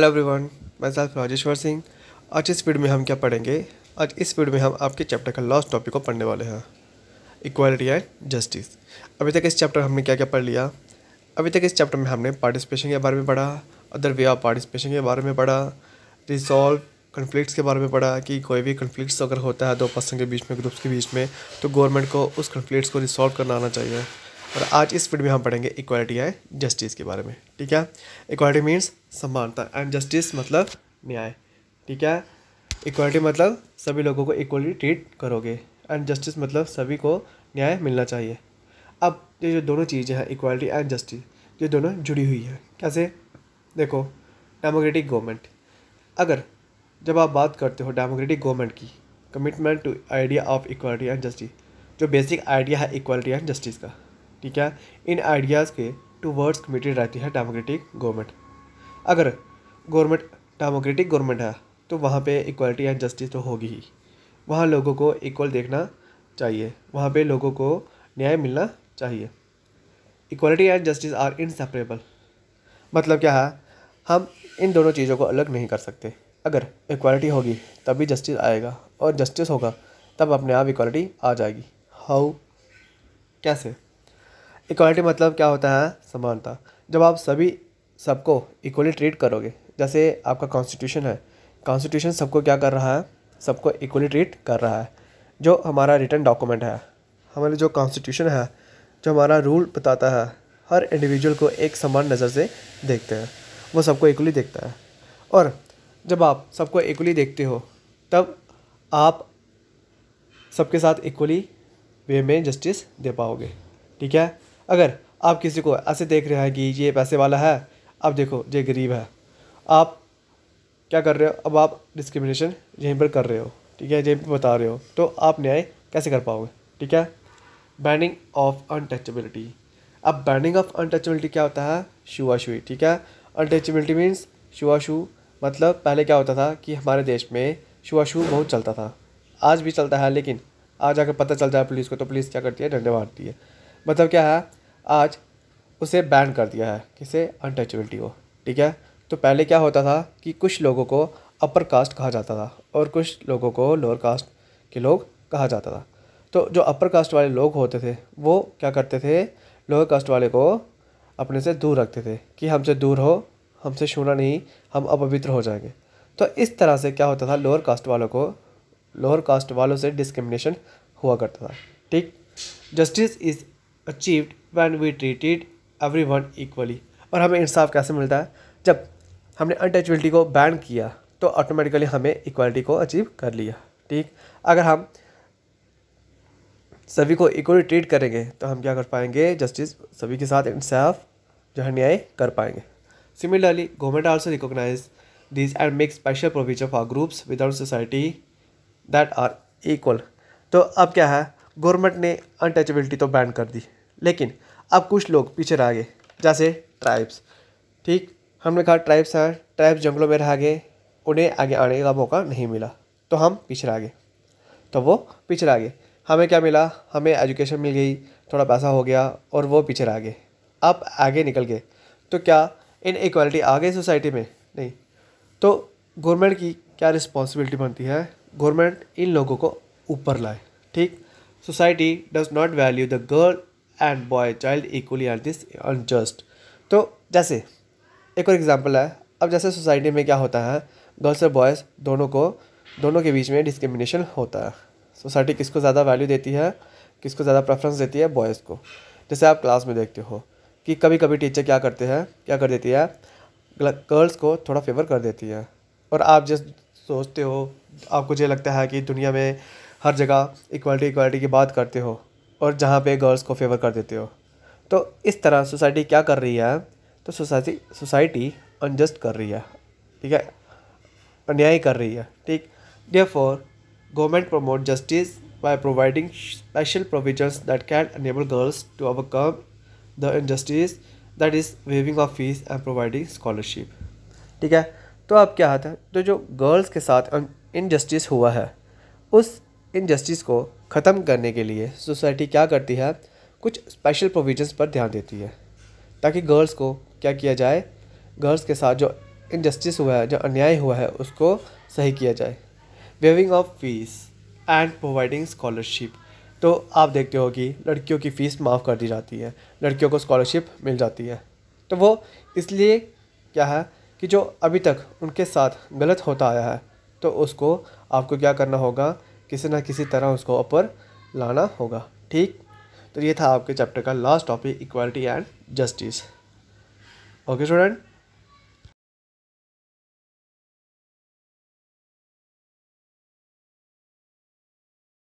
hello everyone मैं साहब राजेश्वर सिंह आज इस वीडियो में हम क्या पढ़ेंगे आज इस वीडियो में हम आपके चैप्टर का लास्ट टॉपिक को पढ़ने वाले हैं इक्वालिटी एंड जस्टिस अभी तक इस चैप्टर हमने क्या क्या पढ़ लिया अभी तक इस चैप्टर में हमने पार्टिसिपेशन के बारे में पढ़ा अदर वे ऑफ पार्टिसिपेशन के बारे में पढ़ा रिजॉल्व कन्फ्लिक्ट के बारे में पढ़ा कि कोई भी कन्फ्लिक्ट अगर होता है दो पर्सन के बीच में ग्रुप्स के बीच में तो गवर्नमेंट को उस कन्फ्लिक्ट को रिसॉल्व करना आना चाहिए और आज इस वीडियो में हम पढ़ेंगे इक्वालिटी एंड जस्टिस के बारे में ठीक है इक्वालिटी मीन्स समानता एंड जस्टिस मतलब न्याय ठीक है इक्वालिटी मतलब सभी लोगों को इक्वली ट्रीट करोगे एंड जस्टिस मतलब सभी को न्याय मिलना चाहिए अब ये जो दोनों चीज़ें हैं इक्वालिटी एंड जस्टिस ये दोनों जुड़ी हुई है कैसे देखो डेमोक्रेटिक गवर्नमेंट अगर जब आप बात करते हो डेमोक्रेटिक गवर्नमेंट की commitment to idea of equality and justice जो बेसिक आइडिया है इक्वालिटी एंड जस्टिस का ठीक है इन आइडियाज़ के टू वर्ड्स कमिटेड रहती है डेमोक्रेटिक गवर्नमेंट अगर गवर्नमेंट डेमोक्रेटिक गवर्नमेंट है तो वहाँ पे इक्वालिटी एंड जस्टिस तो होगी ही वहाँ लोगों को इक्वल देखना चाहिए वहाँ पे लोगों को न्याय मिलना चाहिए equality and justice are inseparable मतलब क्या है हम इन दोनों चीज़ों को अलग नहीं कर सकते अगर इक्वालिटी होगी तभी जस्टिस आएगा और जस्टिस होगा तब अपने आप इक्वालिटी आ जाएगी हाउ कैसे इक्वालिटी मतलब क्या होता है समानता जब आप सभी सबको इक्वली ट्रीट करोगे जैसे आपका कॉन्स्टिट्यूशन है कॉन्स्टिट्यूशन सबको क्या कर रहा है सबको इक्वली ट्रीट कर रहा है जो हमारा रिटर्न डॉक्यूमेंट है हमारे जो कॉन्स्टिट्यूशन है जो हमारा रूल बताता है हर इंडिविजुअल को एक समान नज़र से देखते हैं वो सबको इक्वली देखता है और जब आप सबको इक्वली देखते हो तब आप सबके साथ इक्वली वे में जस्टिस दे पाओगे ठीक है अगर आप किसी को ऐसे देख रहे हैं कि ये पैसे वाला है अब देखो ये गरीब है आप क्या कर रहे हो अब आप डिस्क्रिमिनेशन यहीं पर कर रहे हो ठीक है यहीं पर बता रहे हो तो आप न्याय कैसे कर पाओगे ठीक है बैंडिंग ऑफ अनटचबिलिटी अब बैंडिंग ऑफ अनटचबिलिटी क्या होता है शुआ शुई ठीक है अनटचबिलिटी मीन्स शुआ शू मतलब पहले क्या होता था कि हमारे देश में शुआ शू बहुत चलता था आज भी चलता है लेकिन आज अगर पता चल जाए पुलिस को तो पुलिस क्या करती है डंडे मारती है मतलब क्या है आज उसे बैन कर दिया है किसे अनटचबिलिटी को ठीक है तो पहले क्या होता था कि कुछ लोगों को अपर कास्ट कहा जाता था और कुछ लोगों को लोअर कास्ट के लोग कहा जाता था तो जो अपर कास्ट वाले लोग होते थे वो क्या करते थे लोअर कास्ट वाले को अपने से दूर रखते थे कि हमसे दूर हो हमसे छूना नहीं हम अपवित्र हो जाएंगे तो इस तरह से क्या होता था लोअर कास्ट वालों को लोअर कास्ट वालों से डिस्क्रिमिनेशन हुआ करता था ठीक justice is achieved when we treated every one equally और हमें इंसाफ कैसे मिलता है जब हमने अनटचबिलिटी को बैन किया तो ऑटोमेटिकली हमें इक्वालिटी को अचीव कर लिया ठीक अगर हम सभी को इक्वली ट्रीट करेंगे तो हम क्या कर पाएंगे जस्टिस सभी के साथ इंसाफ जो है न्याय कर पाएंगे similarly government also recognise this and make special provision for groups without society that are equal तो अब क्या है गवर्नमेंट ने अनटचबिलिटी तो बैन कर दी लेकिन अब कुछ लोग पीछे रह गए जैसे ट्राइब्स ठीक हमने कहा ट्राइब्स हैं ट्राइब्स जंगलों में रह गए उन्हें आगे आने का मौका नहीं मिला तो हम पीछे रह गए तो वो पीछे रह गए हमें क्या मिला हमें एजुकेशन मिल गई थोड़ा पैसा हो गया और वो पीछे रह गए अब आगे निकल गए तो क्या इन इक्वालिटी आ गई सोसाइटी में नहीं तो गवर्नमेंट की क्या रिस्पॉन्सिबिलिटी बनती है गवर्नमेंट इन लोगों को ऊपर लाए ठीक society does not value the girl and boy child equally this unjust तो जैसे एक और एग्जाम्पल है अब जैसे सोसाइटी में क्या होता है गर्ल्स और बॉयज़ दोनों को दोनों के बीच में डिस्क्रिमिनेशन होता है सोसाइटी किसको ज़्यादा वैल्यू देती है किसको ज़्यादा प्रेफरेंस देती है बॉयज़ को जैसे आप क्लास में देखते हो कि कभी कभी टीचर क्या करते हैं क्या कर देती है गर्ल्स को थोड़ा फेवर कर देती है और आप जिस सोचते हो आपको ये लगता है कि दुनिया में हर जगह इक्वालिटी इक्वालिटी की बात करते हो और जहाँ पे गर्ल्स को फेवर कर देते हो तो इस तरह सोसाइटी क्या कर रही है तो सोसाइटी सोसाइटी अनजस्ट कर रही है ठीक है अन्याय कर रही है ठीक therefore government promote justice by providing special provisions that can enable girls to overcome the injustice that is waiving of fees and providing scholarship ठीक है तो आप क्या आता है तो जो गर्ल्स के साथ इनजस्टिस हुआ है उस इनजस्टिस को ख़त्म करने के लिए सोसाइटी क्या करती है कुछ स्पेशल प्रोविजंस पर ध्यान देती है ताकि गर्ल्स को क्या किया जाए गर्ल्स के साथ जो इनजस्टिस हुआ है जो अन्याय हुआ है उसको सही किया जाए waiving of fees and providing scholarship तो आप देखते हो कि लड़कियों की फ़ीस माफ़ कर दी जाती है लड़कियों को स्कॉलरशिप मिल जाती है तो वो इसलिए क्या है कि जो अभी तक उनके साथ गलत होता आया है तो उसको आपको क्या करना होगा किसी ना किसी तरह उसको ऊपर लाना होगा ठीक तो ये था आपके चैप्टर का last topic equality and justice okay student